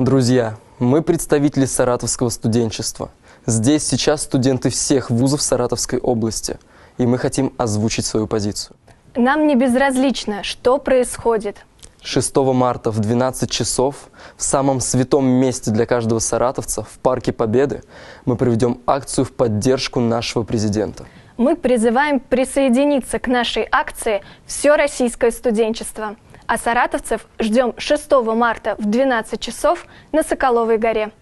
Друзья, мы представители саратовского студенчества. Здесь сейчас студенты всех вузов Саратовской области. И мы хотим озвучить свою позицию. Нам не безразлично, что происходит. 6 марта в 12 часов в самом святом месте для каждого саратовца, в Парке Победы, мы проведем акцию в поддержку нашего президента. Мы призываем присоединиться к нашей акции «Все российское студенчество». А саратовцев ждем 6 марта в 12 часов на Соколовой горе.